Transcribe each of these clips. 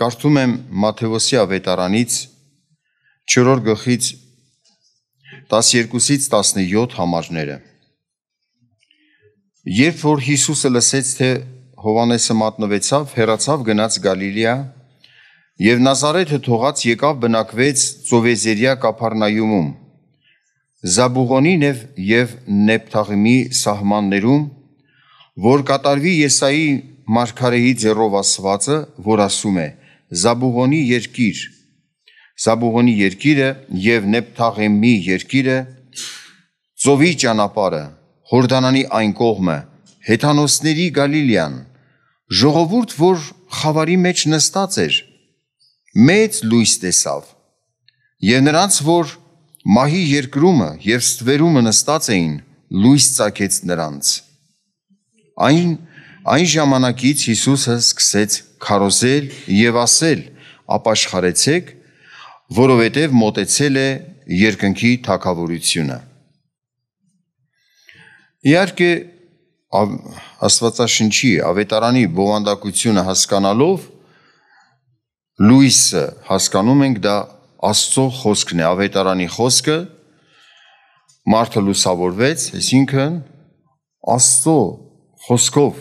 կարդում եմ Մատթեոսի ավետարանից 4-րդ գլխից 12-ից 17 համարները։ Երբ որ Հիսուսը լսեց, թե Հովանեսը մատնվեցավ, հեռացավ գնաց Գալիլեա եւ Նազարեթը թողած եկավ բնակվեց Ծովեզերիա Կափառնայումում։ Զաբուղոնի եւ եւ Նեփթաղիմի սահմաններում, որ կատարվի Եսայի մարգարեի ձեռով ասվածը, որ ասում է. Զաբուղոնի երկիր։ Զաբուղոնի երկիրը եւ Նեփթաղեմի երկիրը ծովի ճանապարհը, Հորդանանի այն կողմը, Հեթանոսների Գալիլեան, ժողովուրդ, որ խավարի մեջ նստած էր, մեծ լույս տեսավ։ Եվ նրանց, որ մահի երկրումը եւ ստվերումը նստած էին, լույս ցակեց նրանց։ Այն այն ժամանակից Հիսուսը սկսեց քարոզել եւ ասել ապաշխարեցեք, որովհետեւ մտեցել է երկնքի թակավորությունը։ Իհարկե Աստվածաշնչի ավետարանի բովանդակությունը հասկանալով լույսը հասկանում ենք դա Աստծո խոսքն է, ավետարանի խոսքը մարդը լուսավորվեց, այսինքն Աստծո խոսքով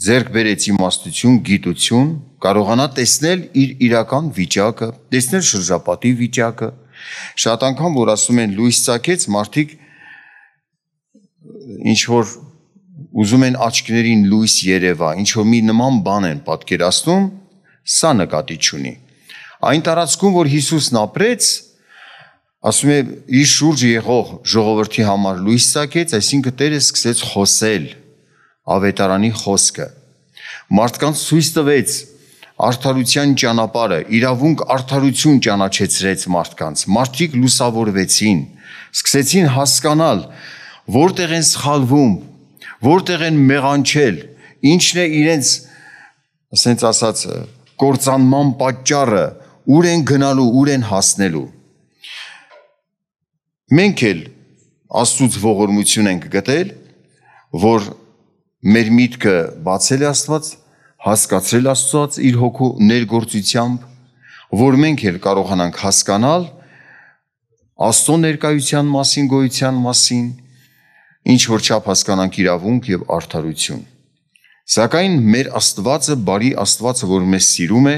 ձերք բերեց իմաստություն, գիտություն, կարողանա տեսնել իր իրական վիճակը, տեսնել շրջապատի վիճակը։ Շատ անգամ որ ասում են լույս ցակեց, մարդիկ ինչ որ ուզում են աչքներին լույս երևա, ինչ որ մի նման բան են պատկերացնում, սա նկատի չունի։ Այն տարածքում, որ Հիսուսն ապրեց, ասում է իր շուրջ եղող ժողովրդի համար լույս ցակեց, այսինքն Տերը սկսեց խոսել ավետարանի խոսքը։ Մարդկանց ցույց տվեց արդարության ճանապարհը, իրավունք արդարություն ճանաչեցրեց մարդկանց։ Մարդիկ լուսավորվեցին, սկսեցին հասկանալ, որտեղ են սխալվում, որտեղ են մեղանչել, ինչն է իրենց ասենց ասած կործանման պատճառը, ուր են գնալու, ուր են հասնելու։ Մենք էլ Աստծո ողորմություն ենք գտել, որ մեր միտքը բացել է Աստված, հասկացրել Աստված իր հոգու ներգործությամբ, որ մենք էլ կարողանանք հասկանալ Աստծո ներկայության մասին, գոյության մասին, ինչ որ չափ հասկանանք իրավունք եւ արդարություն։ Սակայն մեր Աստվածը բարի Աստվածը, որ մեզ սիրում է,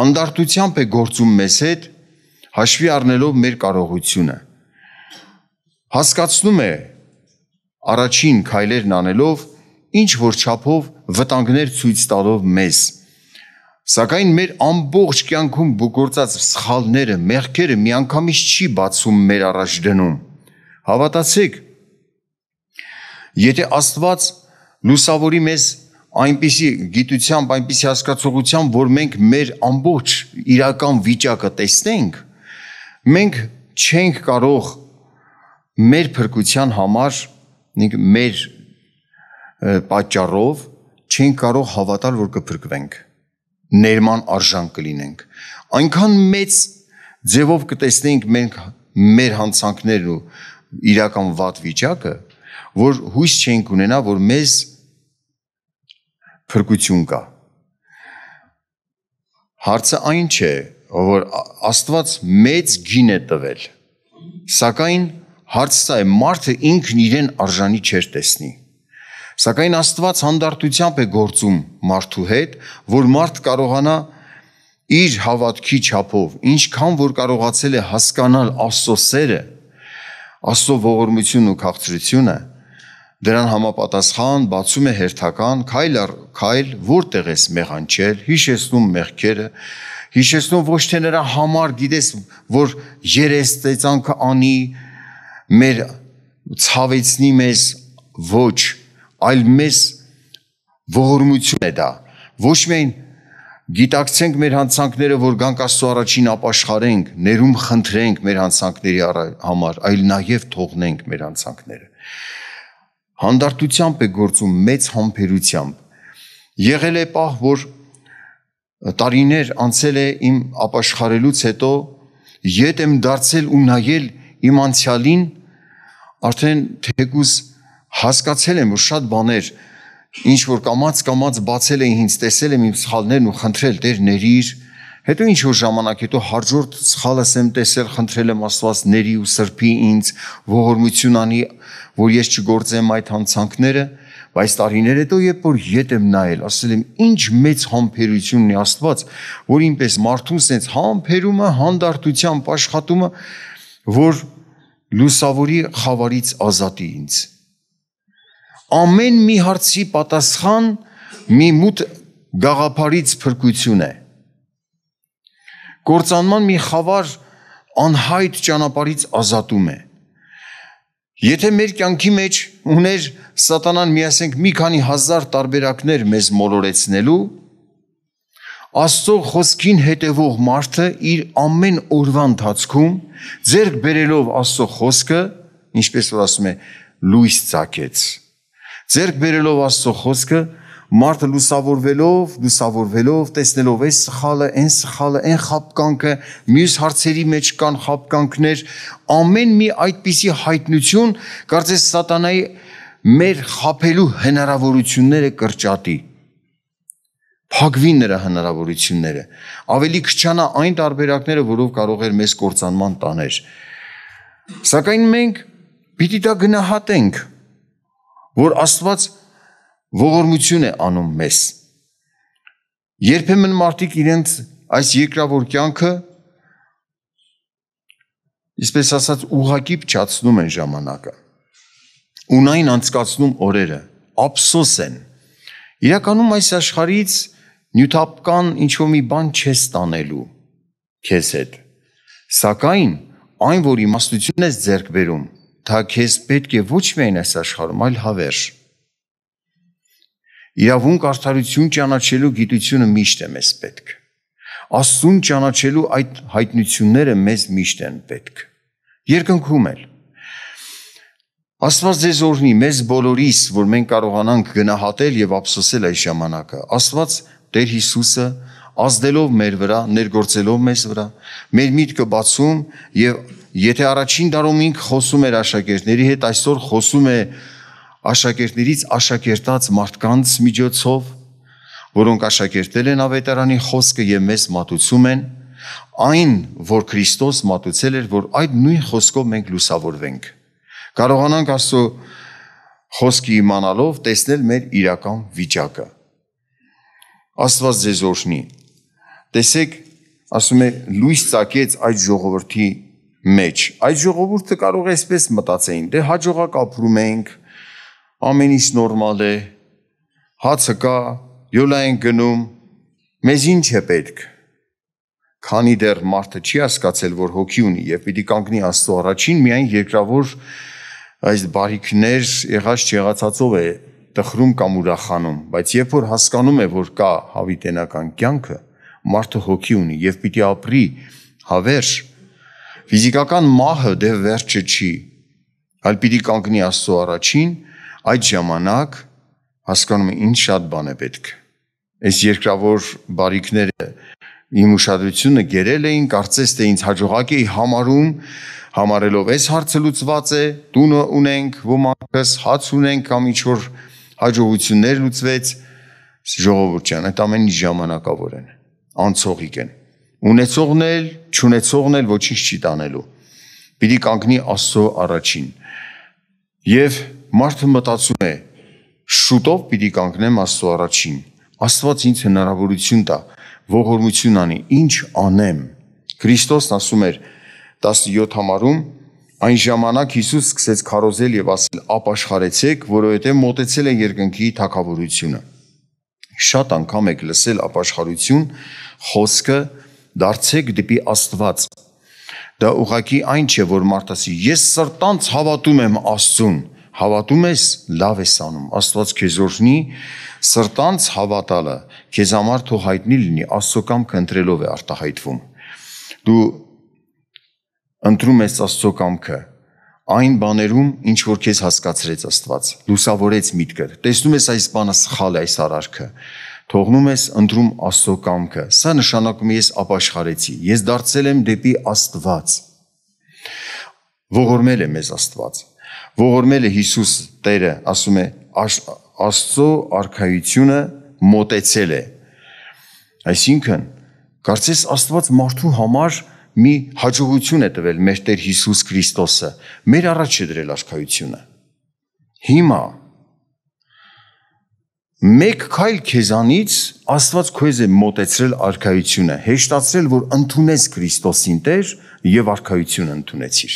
հանդարտությամբ է գործում մեզ հետ, հաշվի առնելով մեր կարողությունը։ Հասկացնում է առաջին քայլերն անելով ինչ որ չափով վտանգներ ցույց տալով մեզ։ Սակայն մեր ամբողջ կյանքում գործած սխալները, մեղքերը միանգամից չի բացում մեր առաջ դնում։ Հավատացեք, եթե Աստված լուսավորի մեզ այնպիսի գիտությամբ, այնպիսի հասկացողությամբ, որ մենք մեր ամբողջ իրական վիճակը տեսնենք, մենք չենք կարող մեր փրկության համար, մեր պատճառով չեն կարող հավատալ, որ կփրկվենք։ Ներման արժան կլինենք։ Այնքան մեծ ձևով կտեսնենք մենք մեր հանցանքներն ու իրական վատ վիճակը, որ հույս չենք ունենա, որ մեզ փրկություն կա։ Հարցը այն չէ, որ Աստված մեծ գին է տվել։ Սակայն հարցը է, մարդը ինքն իրեն արժանի չէր տեսնի։ Սակայն Աստված հանդարտությամբ է գործում մարդու հետ, որ մարդ կարողանա իր հավատքի չափով, ինչքան որ կարողացել է հասկանալ Աստծո սերը, Աստծո ողորմությունն ու քաղցրությունը, դրան համապատասխան բացում է հերթական քայլ առ քայլ որտեղ ես մեղանչել, հիշեցնում մեղքերը, հիշեցնում ոչ թե նրա համար գիտես, որ երեստեծանքը անի մեր ցավեցնի մեզ ոչ այլ մեզ ողորմություն է դա։ Ոչ միայն գիտակցենք մեր հանցանքները, որ գանք Աստծո առաջին ապաշխարենք, ներում խնդրենք մեր հանցանքների համար, այլ նաև թողնենք մեր հանցանքները։ Հանդարտությամբ է գործում մեծ համբերությամբ։ Եղել է պահ, որ տարիներ անցել է իմ ապաշխարելուց հետո յետ եմ դարձել ու նայել իմ անցյալին, արդեն թեկուզ թե հասկացել եմ, որ շատ բաներ ինչ որ կամած կամած բացել էին ինձ, տեսել եմ իմ սխալներն ու խնդրել Տեր ներիր։ Հետո ինչ որ ժամանակ հետո հաջորդ սխալս եմ տեսել, խնդրել եմ Աստված ների ու սրբի ինձ, ողորմություն անի, որ ես չգործեմ այդ հանցանքները, բայց տարիներ հետո երբ որ ետ եմ նայել, ասել եմ ինչ մեծ համբերություն ունի Աստված, որ ինպես մարդուն sense համբերումը, հանդարտությամբ աշխատումը, որ լուսավորի խավարից ազատի ինձ ամեն մի հարցի պատասխան մի մութ գաղափարից փրկություն է։ Գործանման մի խավար անհայտ ճանապարից ազատում է։ Եթե մեր կյանքի մեջ ուներ սատանան միասենք մի քանի հազար տարբերակներ մեզ մոլորեցնելու, Աստծո խոսքին հետևող մարդը իր ամեն օրվա ընթացքում ձեռք բերելով Աստծո խոսքը, ինչպես որ ասում է, լույս ցակեց։ Ձերք բերելով Աստծո խոսքը, մարդը լուսավորվելով, լուսավորվելով, տեսնելով այս սխալը, այն սխալը, այն խապկանքը, մյուս հարցերի մեջ կան խապկանքներ, ամեն մի այդպիսի հայտնություն, կարծես սատանայի մեր խապելու հնարավորությունները կրճատի փակվի նրա հնարավորությունները ավելի քչանա այն տարբերակները որով կարող էր մեզ կործանման տաներ սակայն մենք պիտի դա գնահատենք որ Աստված ողորմություն է անում մեզ։ Երբեմն մարդիկ իրենց այս երկրավոր կյանքը իսպես ասած ուղակի փչացնում են ժամանակը։ Ունային անցկացնում օրերը, ափսոս են։ Իրականում այս աշխարից նյութապկան ինչ որ մի բան չես տանելու քեզ հետ։ Սակայն այն, որ իմաստությունն ես ձեռք բերում, դա քեզ պետք է ոչ միայն այս աշխարհում, այլ հավերժ։ Իրավունք արդարություն ճանաչելու գիտությունը միշտ է մեզ պետք։ Աստուն ճանաչելու այդ հայտնությունները մեզ միշտ են պետք։ Երկնքում էլ Աստված ձեզ օրհնի մեզ բոլորիս, որ մենք կարողանանք գնահատել եւ ափսոսել այս ժամանակը։ Աստված Տեր Հիսուսը ազդելով մեր վրա, ներգործելով մեզ վրա, մեր միտքը բացում եւ Եթե առաջին դարում ինք խոսում էր աշակերտների հետ, այսօր խոսում է աշակերտներից աշակերտած մարդկանց միջոցով, որոնք աշակերտել են ավետարանի խոսքը եւ մեզ մատուցում են այն, որ Քրիստոս մատուցել էր, որ այդ նույն խոսքով մենք լուսավորվենք։ Կարողանանք աստծո խոսքի իմանալով տեսնել մեր իրական վիճակը։ Աստված ձեզ օրհնի։ Տեսեք, ասում է լույս ցակեց այդ ժողովրդի մեջ։ Այս ժողովուրդը կարող է այսպես մտածեին, դե հաջողակ ապրում ենք, ամեն ինչ նորմալ է, հացը կա, յոլա են գնում, մեզ ինչ է պետք։ Քանի դեռ մարդը չի հասկացել, որ հոգի ունի եւ պիտի կանգնի Աստծո առաջին, միայն երկրավոր այս բարիքներ եղած չեղածածով է տխրում կամ ուրախանում, բայց երբ որ հասկանում է, որ կա հավիտենական կյանքը, մարդը հոգի ունի եւ պիտի ապրի հավերժ Ֆիզիկական մահը դեռ վերջը չի, այլ պիտի կանգնի Աստծո առաջին, այդ ժամանակ հասկանում եմ ինչ շատ բան է պետք։ Այս երկրավոր բարիկները իմ ուշադրությունը գերել էին, կարծես թե ինձ հաջողակ էի համարում, համարելով այս հարցը լուծված է, տունը ունենք, ոմանքս հաց ունենք կամ ինչ որ հաջողություններ լուծվեց, ժողովուրդ ջան, այդ ամենի ժամանակավորն անցողիկ են ունեցողն էլ, չունեցողն էլ ոչինչ չի տանելու։ Պիտի կանգնի Աստծո առաջին։ Եվ մարդը մտածում է, շուտով պիտի կանգնեմ Աստծո առաջին։ Աստված ինձ հնարավորություն տա, ողորմություն անի, ինչ անեմ։ Քրիստոսն ասում էր 17 համարում Այն ժամանակ Հիսուս սկսեց քարոզել եւ ասել. «Ապաշխարեցեք, որովհետեւ մտեցել է երկնքի թակավորությունը»։ Շատ անգամ եք լսել ապաշխարություն խոսքը, դարձեք դեպի Աստված։ Դա ուղղակի այն չէ, որ մարդը ասի, ես սրտանց հավատում եմ Աստծուն։ Հավատում ես, լավ ես անում։ Աստված քեզ օրհնի սրտանց հավատալը։ Քեզ համար թող հայտնի լինի Աստծո կամքը ընտրելով է արտահայտվում։ Դու ընտրում ես Աստծո կամքը այն բաներում, ինչ որ քեզ հասկացրեց Աստված։ Լուսավորեց միտքը։ Տեսնում ես այս բանը սխալ է, այս արարքը։ այս թողնում ես ընդրում Աստծո կամքը։ Սա նշանակում է ես ապաշխարեցի, ես դարձել եմ դեպի Աստված։ Ողորմել է մեզ Աստված։ Ողորմել է Հիսուս Տերը, ասում է Աստծո արքայությունը մոտեցել է։ Այսինքն, կարծես Աստված մարդու համար մի հաջողություն է տվել մեր Տեր Հիսուս Քրիստոսը։ Մեր առաջ է դրել արքայությունը։ Հիմա մեկ քայլ քեզանից Աստված քեզ է մոտեցրել արքայությունը, հեշտացրել, որ ընդունես Քրիստոսին Տեր եւ արքայությունը ընդունեցիր։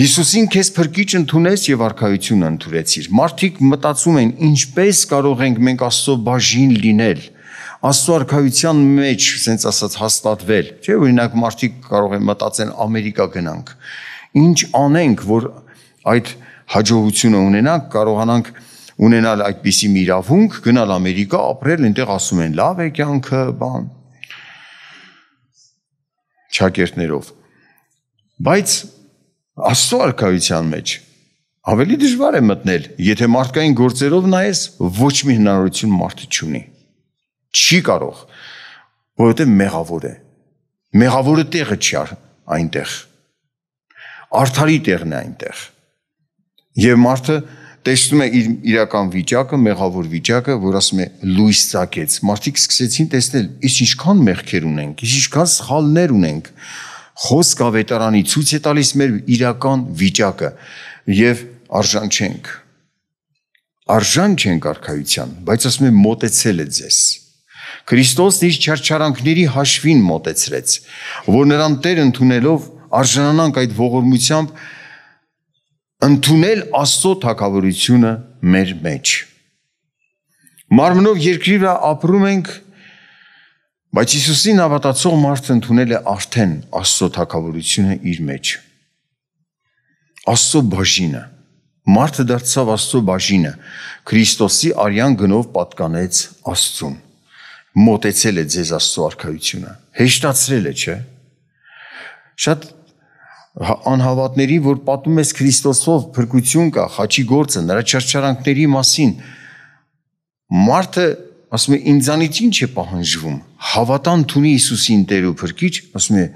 Հիսուսին քեզ փրկիչ ընդունես եւ արքայությունը ընդունեցիր։ Մարդիկ մտածում են, ինչպես կարող ենք մենք Աստծո բաժին լինել, Աստծո արքայության մեջ, ասենց ասած, հաստատվել։ Չէ՞ օրինակ մարդիկ կարող են մտածեն Ամերիկա գնանք։ Ինչ անենք, որ այդ հաջողությունը ունենանք, կարողանանք ունենալ այդպիսի մի իրավունք, գնալ Ամերիկա, ապրել, այնտեղ ասում են լավ է կյանքը, բան։ Չակերտներով։ Բայց Աստծո արքայության մեջ ավելի դժվար է մտնել, եթե մարդկային գործերով նայես, ոչ մի հնարավորություն մարդը չունի։ Չի կարող, որովհետև մեղավոր է։ Մեղավորը տեղը չի այնտեղ։ Արդարի տեղն է այնտեղ։ Եվ մարդը տեսնում է իր իրական վիճակը, մեղավոր վիճակը, որ ասում է լույս ցակեց։ Մարդիկ սկսեցին տեսնել, իսկ ինչքան մեղքեր ունենք, իսկ ինչքան սխալներ ունենք։ Խոսք ավետարանի ցույց է տալիս մեր իրական վիճակը եւ արժան չենք։ Արժան չենք արքայության, բայց ասում եմ մտեցել է ձեզ։ Քրիստոսն իր չարչարանքների հաշվին մտեցրեց, որ նրան Տեր ընդունելով արժանանանք այդ ողորմությամբ ընդունել Աստծո թակավորությունը մեր մեջ։ Մարմնով երկրի վրա ապրում ենք, բայց Հիսուսին հավատացող մարդը ընդունել է արդեն Աստծո թակավորությունը իր մեջ։ Աստծո բաժինը մարդը դարձավ Աստծո բաժինը, Քրիստոսի արյան գնով պատկանեց Աստծուն։ Մոտեցել է ձեզ Աստծո արքայությունը։ Հեշտացրել է, չէ՞։ Շատ Հա, անհավատների, որ պատում ես Քրիստոսով փրկություն կա, խաչի գործը, նրա չարչարանքների մասին։ Մարդը ասում է ինձանից ինչ է պահանջվում։ Հավատան թունի Հիսուսին Տեր ու Փրկիչ, ասում է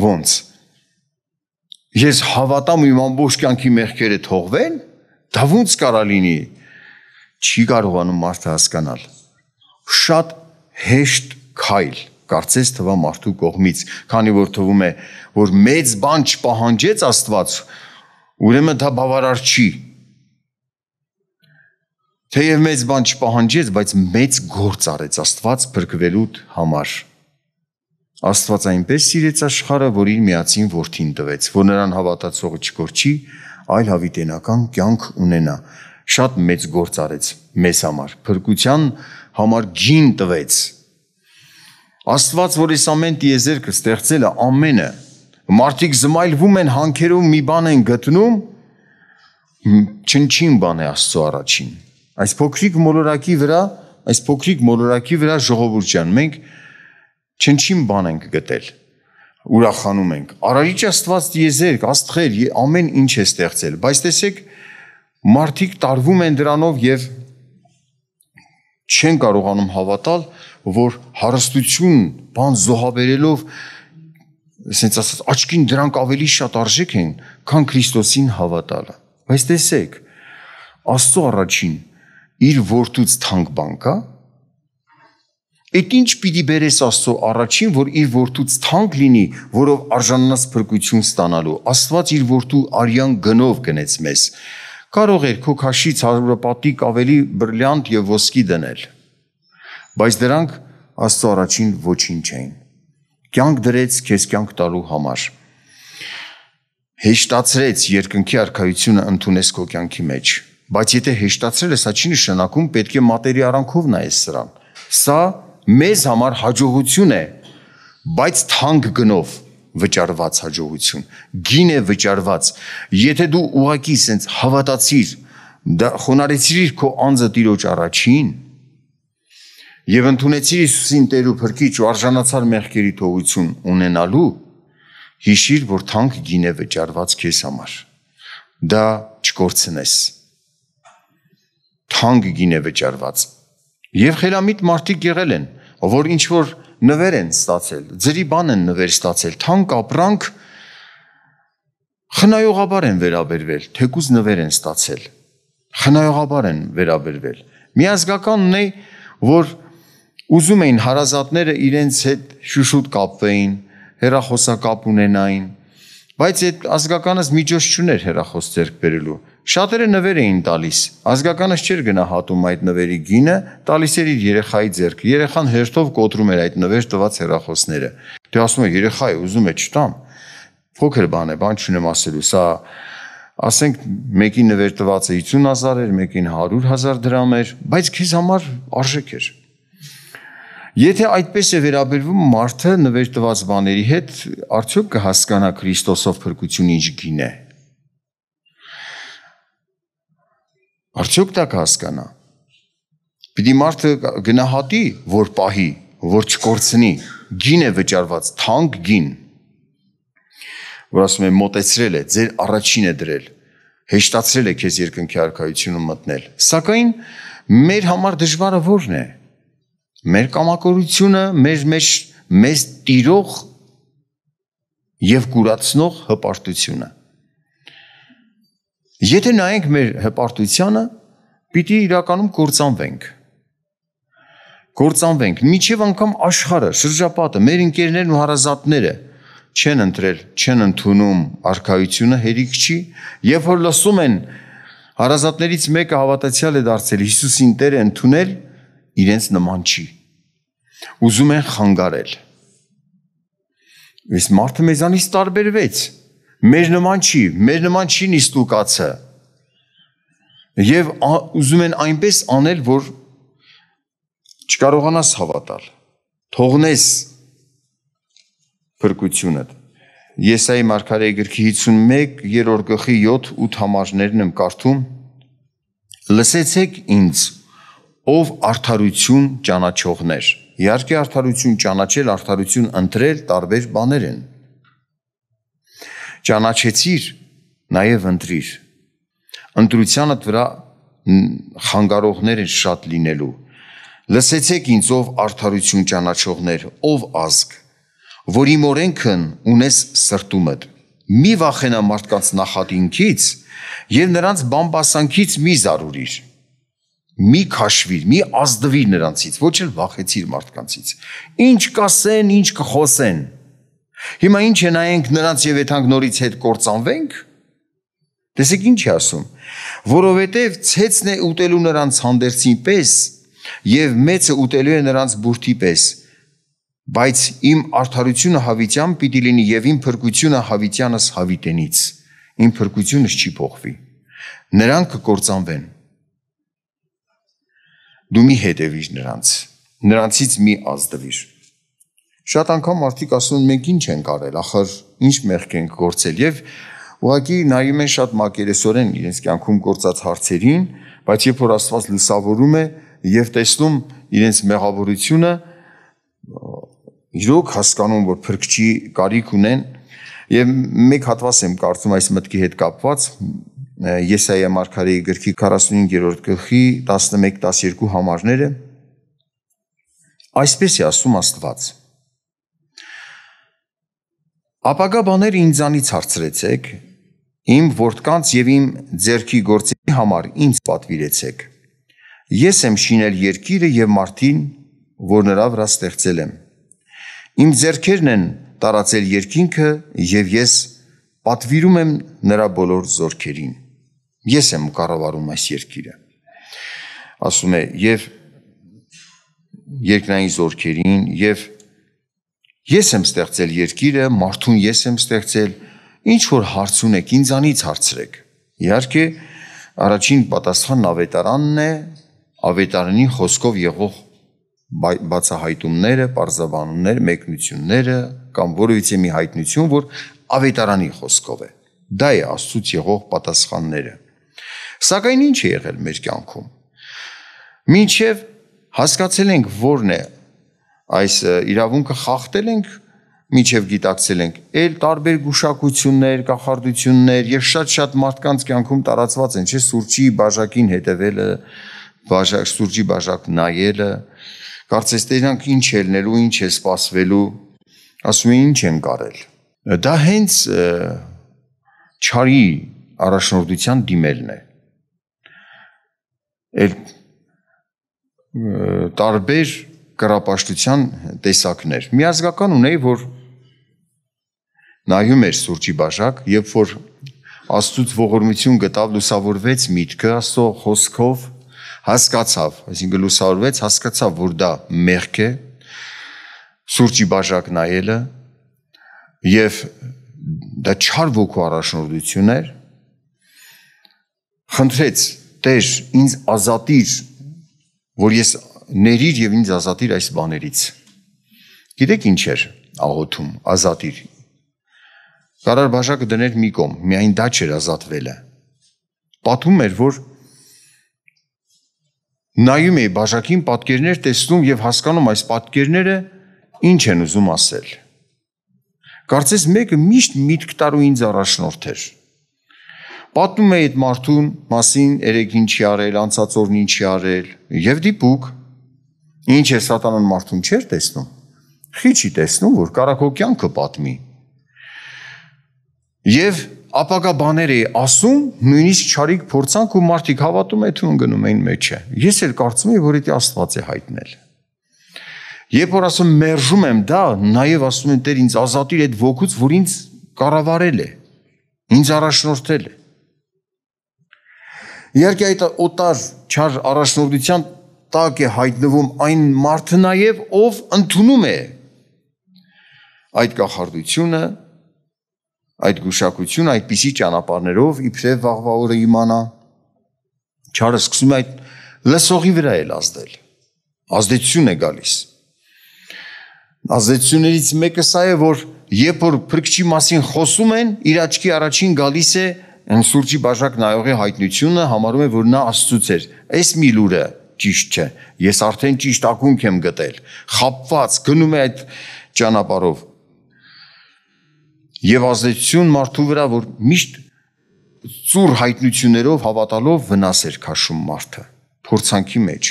ո՞նց։ Ես հավատամ իմ ամբողջ կյանքի մեղքերը թողվեն, դա ո՞նց կարա լինի։ Չի կարողանում մարդը հասկանալ։ Շատ հեշտ քայլ կարծես թվա մարդու կողմից, քանի որ թվում է, որ մեծ բան չպահանջեց Աստված, ուրեմն դա բավարար չի։ Թեև մեծ բան չպահանջեց, բայց մեծ գործ արեց Աստված փրկվելու համար։ Աստված այնպես սիրեց աշխարհը, որ իր միածին որդին տվեց, որ նրան հավատացողը չկորչի, այլ հավիտենական կյանք ունենա։ Շատ մեծ գործ արեց մեզ համար։ Փրկության համար գին տվեց Աստված, որ այս ամեն տիեզերքը ստեղծել է, ամենը մարդիկ զմայլվում են հանքերում մի բան են գտնում, չնչին բան է Աստծո առաջին։ Այս փոքրիկ մոլորակի վրա, այս փոքրիկ մոլորակի վրա ժողովուրդյան մենք չնչին բան ենք գտել ուրախանում ենք։ Արարիչ Աստված դիեզերք, աստղեր, ամեն ինչ է ստեղծել, բայց տեսեք, մարդիկ տարվում են դրանով եւ չեն կարողանում հավատալ, որ հարստություն բան զոհաբերելով ասենց ասած աչքին դրանք ավելի շատ արժեք են, քան Քրիստոսին հավատալը։ Բայց տեսեք, Աստծո առաջին իր որդուց թանկ բան կա։ Այդ ինչ պիտի բերես Աստծո առաջին, որ իր որդուց թանկ լինի, որով արժանանաս փրկություն ստանալու։ Աստված իր որդու արյան գնով գնեց մեզ։ Կարող էր քո քաշից հարուրապատիկ ավելի բրիլյանտ եւ ոսկի դնել Բայց դրանք Աստծո առաջին ոչինչ չէին։ Կյանք դրեց քեզ կյանք տալու համար։ Հեշտացրեց երկնքի արքայությունը ընդունես քո կյանքի մեջ։ Բայց եթե հեշտացրել ես, սա չի նշանակում պետք է մատերի արանքով նայես սրան։ Սա մեզ համար հաջողություն է, բայց թանկ գնով վճարված հաջողություն։ Գին է վճարված։ Եթե դու ուղակի սենց հավատացիր, խոնարեցիր քո անձը Տիրոջ առաջին, եւ ընդունեցիր Հիսուսին Տեր ու Փրկիչ ու արժանացար մեղքերի թողություն ունենալու, հիշիր, որ թանկ գին է վճարված քեզ համար։ Դա չկորցնես։ Թանկ գին է վճարված։ Եվ խելամիտ մարդիկ եղել են, որ ինչ որ նվեր են ստացել, ձրի բան են նվեր ստացել, թանկ ապրանք խնայողաբար են վերաբերվել, թեկուզ նվեր են ստացել։ Խնայողաբար են վերաբերվել։ Միազգականն է, որ Ուզում էին հարազատները իրենց հետ շուշուտ կապվեին, հերախոսակապ ունենային, բայց այդ ազգականս միջոց չուներ հերախոս ձեռք բերելու։ Շատերը նվեր էին տալիս։ Ազգականս չէր գնահատում այդ նվերի գինը, տալիս էր իր երեխայի ձեռքը։ Երեխան հերթով կոտրում էր այդ նվեր տված հերախոսները։ Դե ասում է երեխայի ուզում է չտամ։ Փոքր բան է, բան չունեմ ասելու։ Սա ասենք մեկին նվեր տվածը 50000 էր, մեկին 100000 դրամ էր, բայց քեզ համար արժեք էր։ Եթե այդպես է վերաբերվում մարդը նվեր տված բաների հետ, արդյոք կհասկանա Քրիստոսով փրկությունը ինչ գին է։ Արդյոք դա կհասկանա։ Պիտի մարդը գնահատի, որ պահի, որ չկորցնի։ Գին է վճարված, թանկ գին։ Որ ասում եմ մտեցրել է, ձեր առաջին է դրել։ Հեշտացրել է քեզ երկնքի արքայությունում մտնել։ Սակայն մեր համար դժվարը ո՞րն է մեր կամակորությունը մեր մեջ մեզ տիրող եւ կուրացնող հպարտությունը։ Եթե նայենք մեր հպարտությանը, պիտի իրականում կործանվենք կործանվենք։ Միջև անգամ աշխարը, շրջապատը, մեր ընկերներն ու հարազատները չեն ընտրել, չեն ընդունում արքայությունը հերիք չի, երբ որ լսում են հարազատներից մեկը հավատացյալ է դարձել, Հիսուսին Տեր է ընդունել, իրենց նման չի ուզում են խանգարել։ Իս մարդը մեզանից տարբերվեց։ Մեր նման չի, մեր նման չի նիստուկացը։ Եվ ա, ուզում են այնպես անել, որ չկարողանաս հավատալ։ Թողնես փրկությունդ։ Եսայի մարգարեի գրքի 51-րդ գլխի 7-8 համարներն եմ կարդում։ Լսեցեք ինձ, ով արդարություն ճանաչողներ։ Իհարկե արդարություն ճանաչել, արդարություն ընտրել տարբեր բաներ են։ Ճանաչեցիր, նաև ընտրիր։ Ընտրությանդ վրա խանգարողներ են շատ լինելու։ Լսեցեք ինձ ով արդարություն ճանաչողներ, ով ազգ, որի մորենքն ունես սրտումդ։ Մի վախենա մարդկանց նախատինքից եւ նրանց բամբասանքից մի զարուրիր մի քաշվիր, մի ազդվիր նրանցից, ոչ էլ վախեցիր մարդկանցից։ Ինչ կասեն, ինչ կխոսեն։ Հիմա ինչ է նայենք նրանց եւ եթանք նորից հետ կործանվենք։ Տեսեք ինչ է ասում։ Որովհետեւ ցեցն է ուտելու նրանց հանդերձին պես եւ մեծը ուտելու է նրանց բուրդի պես։ Բայց իմ արդարությունը հավիտյան պիտի լինի եւ իմ փրկությունը հավիտյանս հավիտենից։ Իմ փրկությունս չի փոխվի։ Նրանք կկործանվեն դու մի հետևիր նրանց, նրանցից մի ազդվիր։ Շատ անգամ մարդիկ ասում են մենք ինչ ենք արել, ախր ինչ մեղք ենք գործել եւ ուղղակի նայում են շատ մակերեսորեն իրենց կյանքում գործած հարցերին, բայց երբ որ Աստված լուսավորում է եւ տեսնում իրենց մեղավորությունը, իրոք հասկանում որ փրկչի կարիք ունեն եւ մեկ հատված եմ կարծում այս մտքի հետ կապված Եսայիա մարգարեի գրքի 45-րդ գլխի 11-12 համարները այսպես է ասում Աստված. Ապագա բաներ ինձանից հարցրեցեք, իմ որդկանց եւ իմ ձերքի գործերի համար ինձ պատվիրեցեք։ Ես եմ շինել երկիրը եւ մարդին, որ նրա վրա ստեղծել եմ։ Իմ ձերքերն են տարածել երկինքը եւ ես պատվիրում եմ նրա բոլոր զորքերին։ Ես եմ կառավարում այս երկիրը։ Ասում է եւ երկնային զորքերին եւ ես եմ ստեղծել երկիրը, մարդուն ես եմ ստեղծել։ Ինչ որ հարց ունեք, ինձանից հարցրեք։ Իհարկե, առաջին պատասխանն ավետարանն է, ավետարանի խոսքով եղող բացահայտումները, պարզաբանումները, մեկնությունները կամ որևիցե մի հայտնություն, որ ավետարանի խոսքով է։ Դա է Աստծո եղող պատասխանները։ Սակայն ինչ է եղել մեր կյանքում։ Մինչև հասկացել ենք որն է այս իրավունքը խախտել ենք, մինչև գիտակցել ենք, այլ տարբեր գուշակություններ, կախարդություններ եւ շատ-շատ մարդկանց կյանքում տարածված են, չէ՞, սուրճի բաժակին հետևելը, բաժակ սուրճի բաժակ նայելը, կարծես դրանք ինչ ելնելու, ինչ է սпасվելու, ասում են ինչ են կարել։ Դա հենց չարի առաջնորդության դիմելն է էլ տարբեր կրապաշտության տեսակներ։ Միազգական ունեի, որ նայում էր սուրճի բաժակ, երբ որ Աստծուց ողորմություն գտավ, լուսավորվեց միտքը Աստծո խոսքով, հասկացավ, այսինքն լուսավորվեց, հասկացավ, որ դա մեղք է, սուրճի բաժակ նայելը եւ դա չար ոգու առաջնորդություն էր։ Խնդրեց Տեր, ինձ ազատիր, որ ես ներիր եւ ինձ ազատիր այս բաներից։ Գիտեք ինչ էր աղոթում, ազատիր։ Կարար բաժակը դներ մի կողմ, միայն դա չէր ազատվելը։ Պատում էր, որ նայում էի բաժակին պատկերներ տեսնում եւ հասկանում այս պատկերները ինչ են ուզում ասել։ Կարծես մեկը միշտ միտք տար ու ինձ առաջնորդեր պատմում է այդ մարդուն մասին երեք ինչի արել, անցած օրն ինչի արել եւ դիպուկ։ Ինչ է սատանան մարդուն չեր տեսնում։ Խիչի տեսնում, որ կարակո կյանքը պատմի։ Եվ ապակա բաներ է ասում, նույնիսկ ճարիք փորձանք ու մարդիկ հավատում է թուն գնում այն մեջը։ Ես էլ կարծում եմ, որ դա Աստված է հայտնել։ Երբ որ ասում մերժում եմ դա, նաև ասում են Տեր ինձ ազատիր այդ ոգուց, որ ինձ կառավարել է։ Ինձ առաջնորդել է։ Երկի այդ օտար չար առաջնորդության տակ է հայտնվում այն մարդը նաև, ով ընդունում է այդ կախարդությունը, այդ գուշակությունը, այդպիսի ճանապարներով իբրև վաղվա օրը իմանա։ Չարը սկսում է այդ լսողի վրա էլ ազդել։ Ազդեցություն է գալիս։ Ազդեցություններից մեկը սա է, որ երբ որ փրկչի մասին խոսում են, իր աչքի առաջին գալիս է սուրճի բաժակ նայողի հայտնությունը համարում է, որ նա Աստծուց էր։ Այս մի լուրը ճիշտ չէ։ Ես արդեն ճիշտ ակունք եմ գտել։ Խապված գնում է այդ ճանապարով։ Եվ ազդեցություն մարդու վրա, որ միշտ ծուր հայտնություններով հավատալով վնաս էր քաշում մարդը փորձանքի մեջ։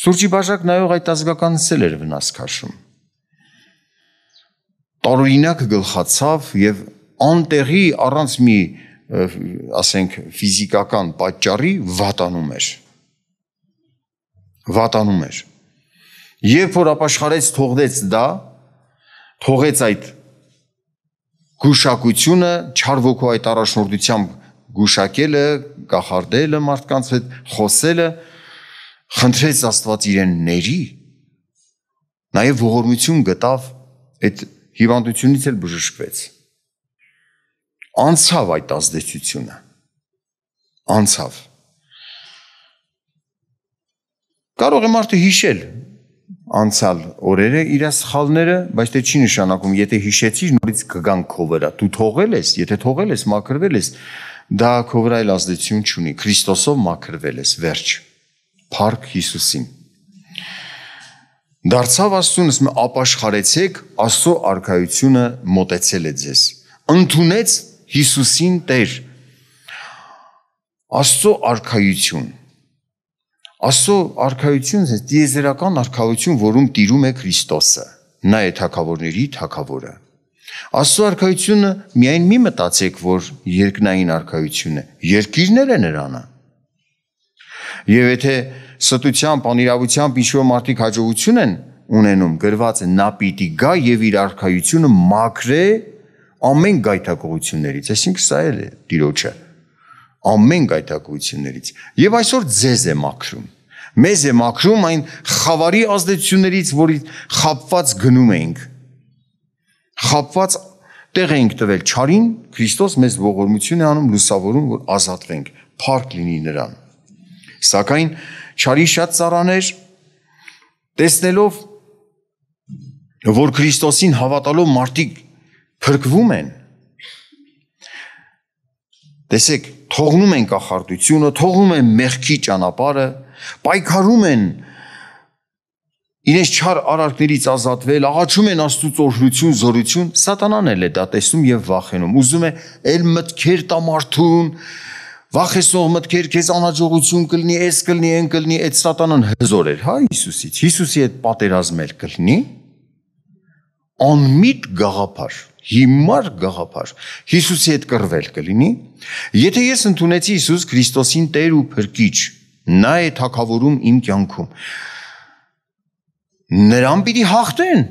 Սուրճի բաժակ նայող այդ ազգականսել էր վնաս քաշում։ Տարօրինակ գլխացավ եւ անտեղի առանց մի ասենք ֆիզիկական պատճառի վատանում էր վատանում էր երբ որ ապաշխարեց թողեց դա թողեց այդ գուշակությունը չար ոգու այդ առաջնորդությամբ գուշակելը, գախարդելը մարդկանց հետ, խոսելը խնդրեց Աստված իրեն ների։ Նաև ողորմություն գտավ այդ հիվանդությունից էլ բժշկվեց անցավ այդ ազդեցությունը անցավ կարող է մարդը հիշել անցալ օրերը իր սխալները, բայց դե չի նշանակում, եթե հիշեցիր, նորից կգան քո վրա։ Դու թողել ես, եթե թողել ես, մաքրվել ես, դա քո վրա այլ ազդեցություն չունի։ Քրիստոսով մաքրվել ես, վերջ։ Փառք Հիսուսին։ Դարձավ Աստծունս մը ապաշխարեցեք, Աստծո արքայությունը մտեցել է ձեզ։ Ընթունեց Հիսուսին Տեր։ Աստծո արքայություն։ Աստծո արքայություն, այս դիեզերական արքայություն, որում տիրում է Քրիստոսը։ Նա է թակավորների թակավորը։ Աստծո արքայությունը միայն մի մտածեք, որ երկնային արքայություն է։ Երկիրներ է նրանը։ Եվ եթե ստությամբ, անիրավությամբ ինչ-որ մարդիկ հաջողություն են ունենում, գրված է նա պիտի գա եւ իր արքայությունը մաքրե ամեն գայթակղություններից, այսինքն սա էլ է տիրոջը։ Ամեն գայթակղություններից։ Եվ այսօր ձեզ է մաքրում։ Մեզ է մաքրում այն խավարի ազդեցություններից, որի խապված գնում էինք։ Խապված տեղ էինք տվել ճարին, Քրիստոս մեզ ողորմություն է անում լուսավորում, որ ազատվենք, փառք լինի նրան։ Սակայն ճարի շատ ծառաներ տեսնելով որ Քրիստոսին հավատալով մարդիկ փրկվում են։ Տեսեք, թողնում են կախարդությունը, թողնում են մեղքի ճանապարհը, պայքարում են իրենց չար արարքներից ազատվել, աղաչում են Աստծո օրհնություն, զորություն, սատանան էլ է դա տեսնում եւ վախենում։ Ուզում է ել մտքեր տա մարդուն, վախեսող մտքեր քեզ անաջողություն կլինի, էս կլինի, այն կլինի, այդ սատանան հզոր էր, հա, Հիսուսից։ Հիսուսի հետ պատերազմել կլինի անմիտ գաղափար, հիմար գաղափար։ Հիսուսի հետ կռվել կլինի։ Եթե ես ընդունեցի Հիսուս Քրիստոսին Տեր ու Փրկիչ, նա է թակավորում իմ կյանքում։ Նրան պիտի հաղթեն,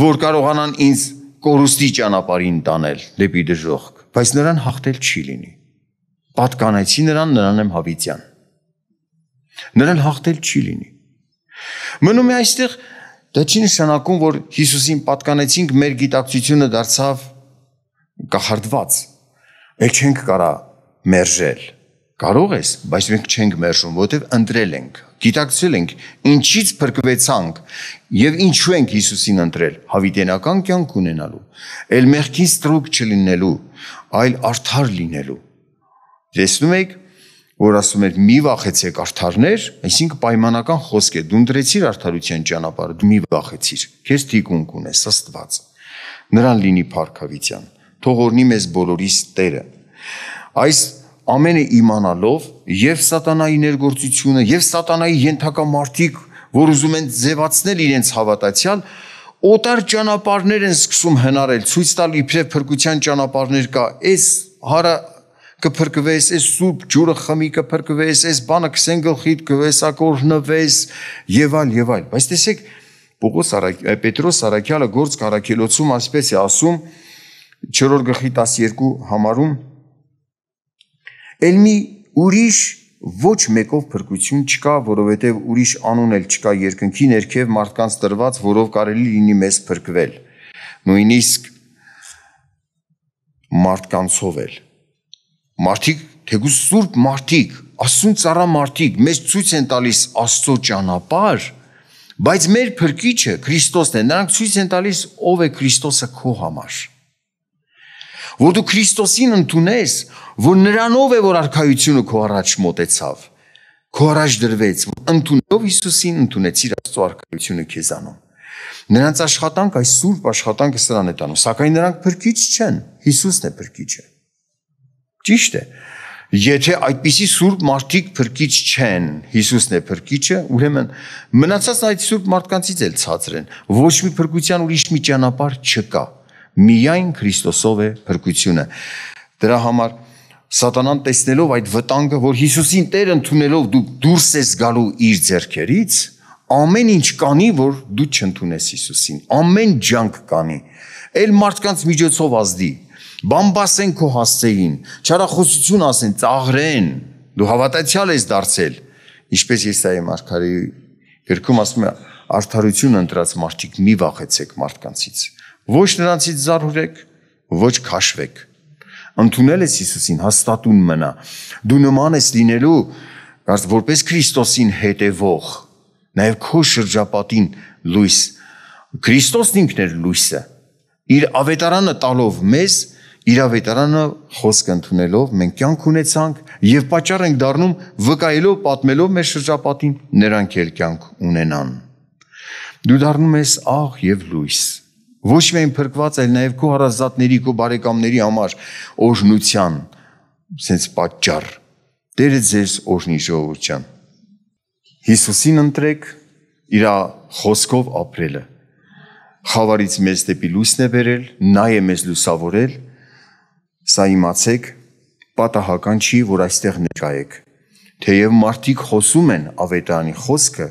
որ կարողանան ինձ կորուստի ճանապարհին տանել դեպի դժոխք, բայց նրան հաղթել չի լինի։ Պատկանեցի նրան, նրան եմ հավիտյան։ Նրան հաղթել չի լինի։ Մնում է այստեղ Դա դե չի նշանակում, որ Հիսուսին պատկանեցինք, մեր գիտակցությունը դարձավ կախարդված։ Էլ չենք կարա մերժել։ Կարող ես, բայց մենք չենք մերժում, որովհետև ընտրել ենք, գիտակցել ենք, ինչից փրկվեցանք եւ ինչու ենք Հիսուսին ընտրել՝ հավիտենական կյանք ունենալու, ել մեղքին ստրուկ չլինելու, այլ արդար լինելու։ Տեսնում եք, որ ասում էր՝ «Մի վախեցեք արթարներ», այսինքն պայմանական խոսք է՝ դու ընտրեցիր արթարության ճանապարհը, դու մի վախեցիր։ Քեզ թիկուն կունես Աստված։ Նրան լինի Փարքավիցյան։ Թող օրհնի մեզ բոլորիս Տերը։ Այս ամենը իմանալով եւ սատանայի ներգործությունը եւ սատանայի յենթակա մարդիկ, որ ուզում են ձևացնել իրենց հավատացյալ, օտար ճանապարհներ են սկսում հնարել, ցույց տալ իբրև փրկության ճանապարհներ կա։ Այս հարը կփրկվես, այս սուրբ ջուրը խմի կփրկվես, այս բանը կսեն գլխիդ կվես, ակորնվես եւ այլ եւ այլ։ Բայց տեսեք Պողոս Պետրոս Արաքյալը գործ կարակելոցում այսպես է ասում 4-րդ գլխի 12 համարում Էլ մի ուրիշ ոչ մեկով փրկություն չկա, որովհետև ուրիշ անուն էլ չկա երկնքի ներքև մարդկանց տրված, որով կարելի լինի մեզ փրկվել։ Նույնիսկ մարդկանցով էլ մարդիկ, թեգուս սուրբ մարդիկ, Աստծուն ծառա մարդիկ մեզ ցույց են տալիս Աստծո ճանապարհ, բայց մեր փրկիչը Քրիստոսն է։ Նրանք ցույց են տալիս ով է Քրիստոսը քո համար։ Որ դու Քրիստոսին ընդունես, որ նրանով է որ արքայությունը քո առաջ մոտեցավ, քո առաջ դրվեց, ընդունելով Հիսուսին ընդունեցիր Աստծո արքայությունը քեզանում։ Նրանց աշխատանք այս սուրբ աշխատանքը սրան է տանում, սակայն նրանք փրկիչ չեն։ Հիսուսն է փրկիչը։ Ճիշտ է։ Եթե այդպիսի սուրբ մարդիկ փրկիչ չեն, Հիսուսն է փրկիչը, ուրեմն մնացածն այդ սուրբ մարդկանցից էլ ցածր են։ Ոչ մի փրկության ուրիշ մի ճանապարհ չկա։ Միայն Քրիստոսով է փրկությունը։ Դրա համար Սատանան տեսնելով այդ վտանգը, որ Հիսուսին Տեր ընդունելով դու դուրս ես գալու իր ձեռքերից, ամեն ինչ կանի, որ դու չընդունես Հիսուսին։ Ամեն ջանք կանի։ Էլ մարդկանց միջոցով ազդի, բամբասեն քո հասցեին, չարախոսություն ասեն, ծաղրեն, դու հավատացյալ ես դարձել, ինչպես Եսայի մարգարի գրքում ասում է, արդարություն ընտրած մարդիկ մի վախեցեք մարդկանցից, ոչ նրանցից զարհուրեք, ոչ քաշվեք։ Ընդունել ես Հիսուսին, հաստատուն մնա։ Դու նման ես լինելու որպես Քրիստոսին հետևող, նաև քո շրջապատին լույս։ Քրիստոսն ինքն էր լույսը։ Իր ավետարանը տալով մեզ իրավետարանը խոսք ընդունելով մենք կյանք ունեցանք եւ պատճառ ենք դառնում վկայելով, պատմելով մեր շրջապատին նրանք էլ կյանք ունենան։ Դու դառնում ես աղ եւ լույս։ Ոչ միայն փրկված, այլ նաեւ քո հարազատների, քո բարեկամների համար օրհնության սենց պատճառ։ Տերը ձեզ օրհնի ժողովրդյան։ Հիսուսին ընտրեք իր խոսքով ապրելը։ Խավարից մեզ դեպի լույսն է բերել, նա է մեզ լուսավորել Սա իմացեք, պատահական չի, որ այստեղ ներկա եք։ Թեև մարդիկ խոսում են ավետարանի խոսքը,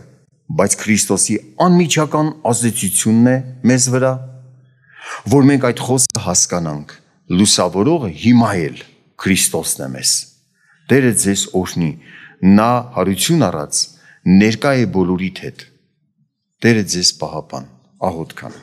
բայց Քրիստոսի անմիջական ազդեցությունն է մեզ վրա, որ մենք այդ խոսքը հասկանանք։ Լուսավորողը հիմա էլ Քրիստոսն է մեզ։ Տերը ձեզ օրհնի։ Նա հարություն առած ներկա է բոլորիդ հետ։ Տերը ձեզ պահապան, աղոթքան։